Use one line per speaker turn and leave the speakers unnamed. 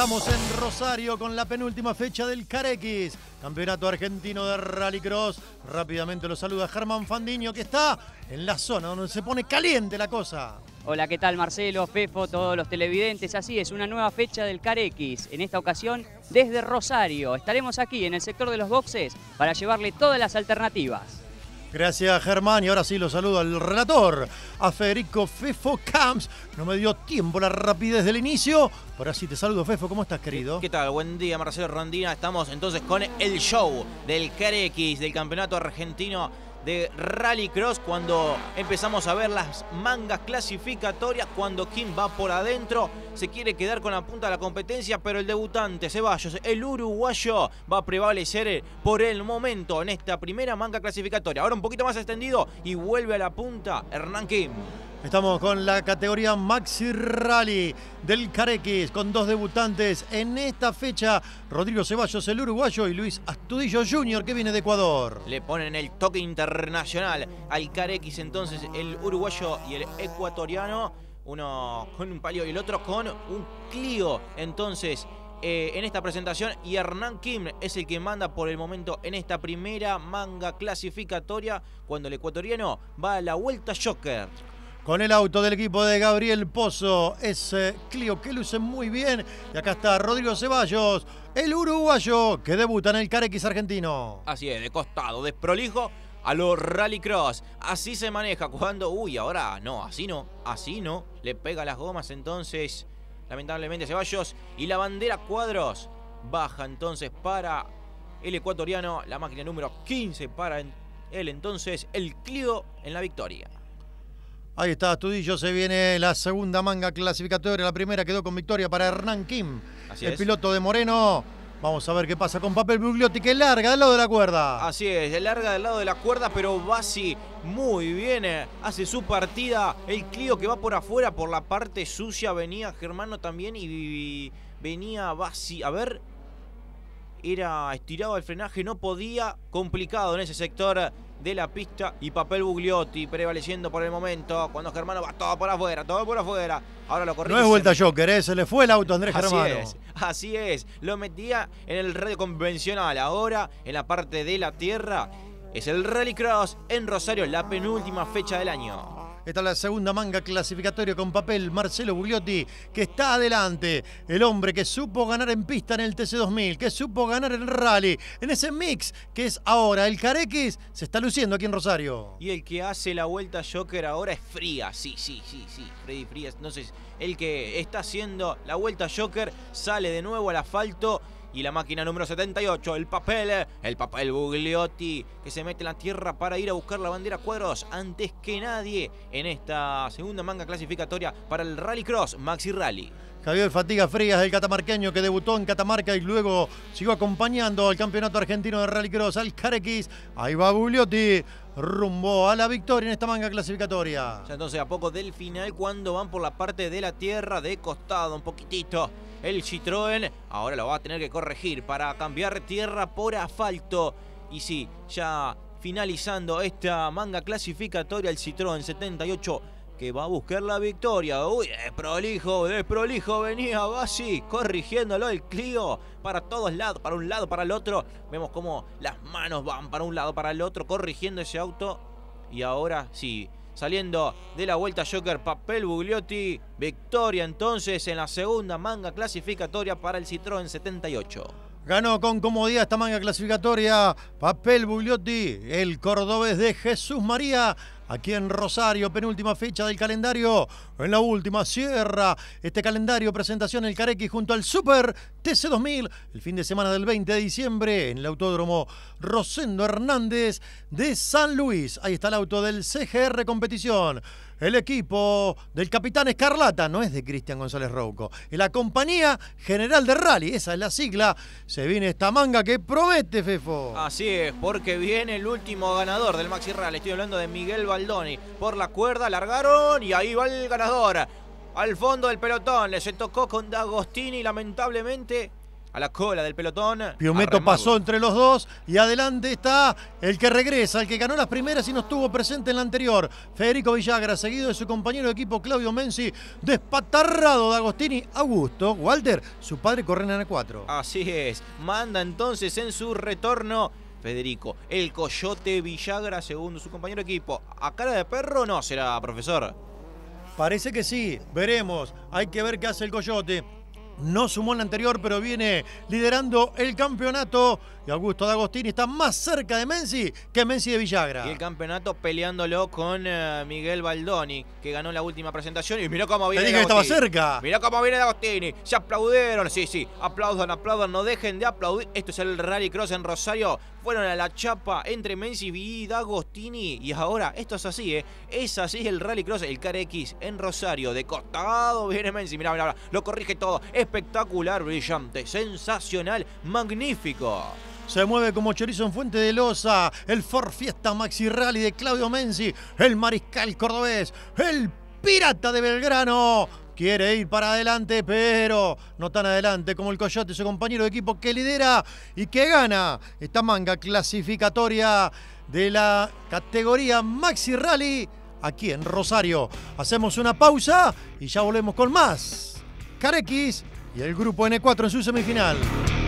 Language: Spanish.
Estamos en Rosario con la penúltima fecha del Carex, Campeonato Argentino de Rallycross. Rápidamente lo saluda Germán Fandiño, que está en la zona donde se pone caliente la cosa.
Hola, ¿qué tal Marcelo, Fefo, todos los televidentes? Así es, una nueva fecha del Carex, en esta ocasión desde Rosario. Estaremos aquí en el sector de los boxes para llevarle todas las alternativas.
Gracias Germán y ahora sí lo saludo al relator, a Federico Fefo Camps. No me dio tiempo la rapidez del inicio, pero así te saludo Fefo, ¿cómo estás querido?
¿Qué tal? Buen día Marcelo Rondina, estamos entonces con el show del Carex, del Campeonato Argentino de Rallycross cuando empezamos a ver las mangas clasificatorias, cuando Kim va por adentro, se quiere quedar con la punta de la competencia, pero el debutante Ceballos, el uruguayo, va a prevalecer eh, por el momento en esta primera manga clasificatoria. Ahora un poquito más extendido y vuelve a la punta Hernán Kim.
Estamos con la categoría Maxi Rally del Carex, con dos debutantes en esta fecha, Rodrigo Ceballos, el uruguayo, y Luis Astudillo Jr., que viene de Ecuador.
Le ponen el toque internacional al Carex, entonces el uruguayo y el ecuatoriano, uno con un palio y el otro con un clío, Entonces, eh, en esta presentación y Hernán Kim es el que manda por el momento en esta primera manga clasificatoria cuando el ecuatoriano va a la vuelta Joker
con el auto del equipo de Gabriel Pozo. ese Clio que luce muy bien. Y acá está Rodrigo Ceballos, el uruguayo que debuta en el Carex argentino.
Así es, de costado, desprolijo a los rallycross. Así se maneja cuando, uy, ahora no, así no, así no. Le pega las gomas entonces, lamentablemente Ceballos. Y la bandera cuadros baja entonces para el ecuatoriano, la máquina número 15 para él entonces, el Clio en la victoria.
Ahí está Astudillo, se viene la segunda manga clasificatoria, la primera quedó con victoria para Hernán Kim, el piloto de Moreno. Vamos a ver qué pasa con Papel Bugliotti, que larga del lado de la cuerda.
Así es, larga del lado de la cuerda, pero basi muy bien, eh, hace su partida. El Clio que va por afuera, por la parte sucia, venía Germano también y venía basi A ver, era estirado el frenaje, no podía, complicado en ese sector de la pista y papel Bugliotti prevaleciendo por el momento cuando Germano va todo por afuera, todo por afuera. Ahora lo No es vuelta
Joker, ¿eh? se le fue el auto a Andrés así Es,
así es, lo metía en el rally convencional, ahora en la parte de la tierra. Es el rally cross en Rosario, la penúltima fecha del año.
Está la segunda manga clasificatoria con papel. Marcelo Bugliotti, que está adelante. El hombre que supo ganar en pista en el TC2000, que supo ganar en rally, en ese mix que es ahora. El Carequis se está luciendo aquí en Rosario.
Y el que hace la vuelta Joker ahora es Frías. Sí, sí, sí, sí. Freddy Frías. sé, el que está haciendo la vuelta Joker sale de nuevo al asfalto. Y la máquina número 78, el papel, el papel Bugliotti, que se mete en la tierra para ir a buscar la bandera cuadros antes que nadie en esta segunda manga clasificatoria para el Rallycross Maxi Rally.
Javier Fatiga Frías, el catamarqueño que debutó en Catamarca y luego siguió acompañando al Campeonato Argentino de Rallycross al Carequis. Ahí va Bugliotti rumbo a la victoria en esta manga clasificatoria.
Ya entonces a poco del final cuando van por la parte de la tierra de costado un poquitito. El Citroën ahora lo va a tener que corregir para cambiar tierra por asfalto. Y sí, ya finalizando esta manga clasificatoria, el Citroën 78 que va a buscar la victoria. Uy, desprolijo, prolijo, venía Basi, corrigiéndolo el Clio para todos lados, para un lado, para el otro. Vemos como las manos van para un lado, para el otro, corrigiendo ese auto. Y ahora sí, saliendo de la vuelta Joker Papel Bugliotti. Victoria entonces en la segunda manga clasificatoria para el Citroën 78. Ganó con comodidad
esta manga clasificatoria Papel Bugliotti, el cordobés de Jesús María aquí en Rosario, penúltima fecha del calendario. En la última, sierra. este calendario, presentación el Carequi junto al Super TC2000 el fin de semana del 20 de diciembre en el Autódromo Rosendo Hernández de San Luis. Ahí está el auto del CGR Competición. El equipo del Capitán Escarlata, no es de Cristian González Rouco, y la Compañía General de Rally, esa es la sigla, se viene esta manga que promete, Fefo.
Así es, porque viene el último ganador del Maxi Rally, estoy hablando de Miguel Baldoni. Por la cuerda, largaron y ahí va el ganador al fondo del pelotón. Le se tocó con D'Agostini, lamentablemente, a la cola del pelotón.
Piumeto pasó entre los dos y adelante está el que regresa, el que ganó las primeras y no estuvo presente en la anterior. Federico Villagra, seguido de su compañero de equipo Claudio Menzi, despatarrado D'Agostini, Augusto, Walter, su padre corre en a 4.
Así es, manda entonces en su retorno. Federico, el coyote Villagra, segundo su compañero de equipo. ¿A cara de perro no será, profesor? Parece que sí, veremos. Hay que
ver qué hace el Coyote. No sumó en la anterior, pero viene liderando el campeonato. Y Augusto D'Agostini está más cerca de Messi que Messi de Villagra. Y el
campeonato peleándolo con eh, Miguel Baldoni, que ganó la última presentación. Y miró cómo viene. Te dije que estaba cerca. Miró cómo viene D'Agostini. Se aplaudieron. Sí, sí. Aplaudan, aplaudan. No dejen de aplaudir. Esto es el Rally Cross en Rosario fueron a la chapa entre Menzi y D'Agostini. Y ahora, esto es así, ¿eh? Es así el Cross, el CarX en Rosario. De costado viene Menzi, mira mira lo corrige todo. Espectacular, brillante, sensacional, magnífico.
Se mueve como chorizo en Fuente de Loza, el For Fiesta Maxi Rally de Claudio Menzi, el mariscal cordobés, el pirata de Belgrano. Quiere ir para adelante, pero no tan adelante como el Coyote, su compañero de equipo que lidera y que gana esta manga clasificatoria de la categoría Maxi Rally aquí en Rosario. Hacemos una pausa y ya volvemos con más. Carequis y el grupo N4 en su semifinal.